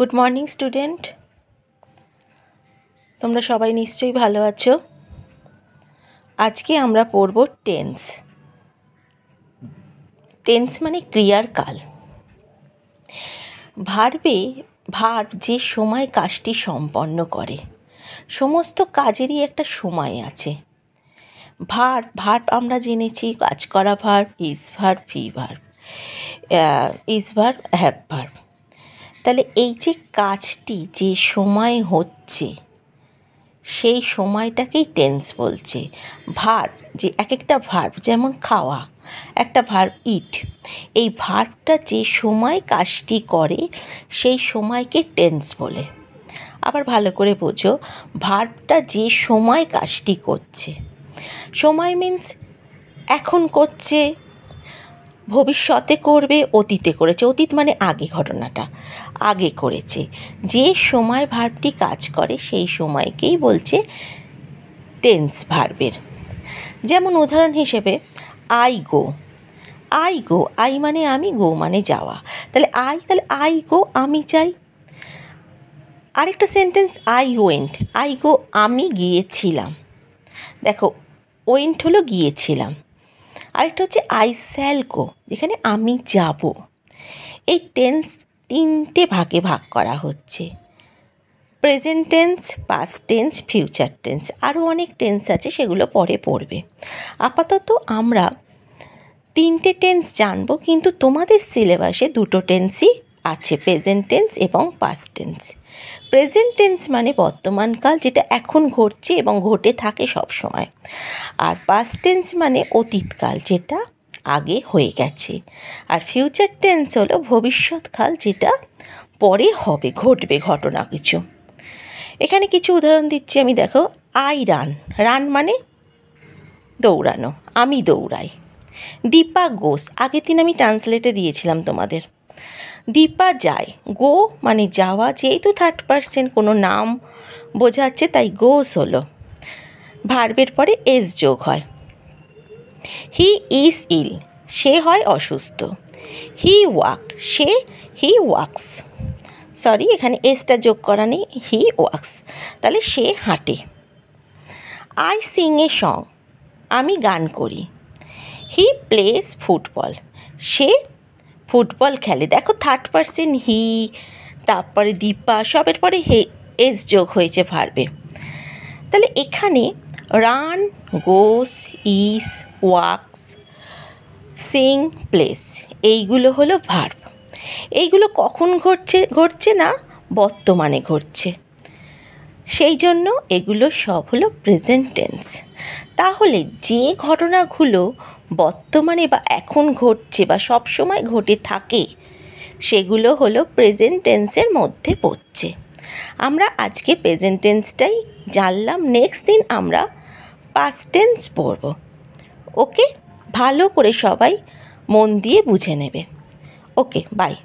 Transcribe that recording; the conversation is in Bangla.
গুড মর্নিং স্টুডেন্ট তোমরা সবাই নিশ্চয়ই ভালো আছো আজকে আমরা পড়ব টেন্স টেন্স মানে ক্রিয়ার কাল ভার্বে ভার যে সময় কাজটি সম্পন্ন করে সমস্ত কাজেরই একটা সময় আছে ভার ভার আমরা জেনেছি কাজ করা ভার ইস ভার ফি ভার ইজ ভার হ্যাভ ভার্ভ তাহলে এই যে কাজটি যে সময় হচ্ছে সেই সময়টাকেই টেন্স বলছে ভার্ব যে এক একটা ভার্ব যেমন খাওয়া একটা ভার্ব ইট এই ভার্বটা যে সময় কাজটি করে সেই সময়কে টেন্স বলে আবার ভালো করে বোঝো ভার্বটা যে সময় কাজটি করছে সময় মিন্স এখন করছে ভবিষ্যতে করবে অতীতে করেছে অতীত মানে আগে ঘটনাটা আগে করেছে যে সময় ভার্বটি কাজ করে সেই সময়কেই বলছে টেন্স ভার্বের যেমন উদাহরণ হিসেবে I go I go I মানে আমি গো মানে যাওয়া তাহলে আই তাহলে আই গো আমি চাই আরেকটা sentence I went I go আমি গিয়েছিলাম দেখো ওয়েন্ট হলো গিয়েছিলাম আরেকটা হচ্ছে আই স্যাল গো যেখানে আমি যাব এই টেন্স তিনটে ভাগে ভাগ করা হচ্ছে present tense past tense future tense আরও অনেক টেন্স আছে সেগুলো পরে পড়বে আপাতত আমরা তিনটে টেন্স জানব কিন্তু তোমাদের সিলেবাসে দুটো টেন্সই আছে প্রেজেন্ট টেন্স এবং পাস্ট টেন্স প্রেজেন্ট টেন্স মানে বর্তমানকাল যেটা এখন ঘটছে এবং ঘটে থাকে সব সময় আর পাস্ট টেন্স মানে অতীতকাল যেটা আগে হয়ে গেছে আর ফিউচার টেন্স হলো ভবিষ্যৎকাল যেটা পরে হবে ঘটবে ঘটনা কিছু এখানে কিছু উদাহরণ দিচ্ছি আমি দেখো আই রান রান মানে দৌড়ানো আমি দৌড়াই দীপা ঘোষ আগের দিন আমি ট্রান্সলেটে দিয়েছিলাম তোমাদের দীপা যায় গো মানে যাওয়া যেহেতু থার্ড পার্সেন কোনো নাম বোঝাচ্ছে তাই গোস হলো ভার্বের পরে এস যোগ হয় হি ইজ ইল সে হয় অসুস্থ হি ওয়াক সে হি ওয়াক্স সরি এখানে এসটা যোগ করা নেই হি ওয়াক্স তাহলে সে হাঁটে আই সিং এ সং আমি গান করি হি প্লেস ফুটবল সে ফুটবল খেলে দেখো থার্ড পারসেন হি তারপরে দীপা সবের পরে হে এজ যোগ হয়েছে ভারবে তাহলে এখানে run goes is walks sing plays এইগুলো হলো ভার্ব এইগুলো কখন ঘটছে ঘটছে না বর্তমানে ঘটছে সেই জন্য এগুলো সব হলো প্রেজেন্টেন্স তাহলে যে ঘটনাগুলো বর্তমানে বা এখন ঘটছে বা সবসময় ঘটে থাকে সেগুলো হলো প্রেজেন্ট টেন্সের মধ্যে পড়ছে আমরা আজকে প্রেজেন্ট টেন্সটাই জানলাম নেক্সট দিন আমরা পাস্ট টেন্স পড়ব ওকে ভালো করে সবাই মন দিয়ে বুঝে নেবে ওকে বাই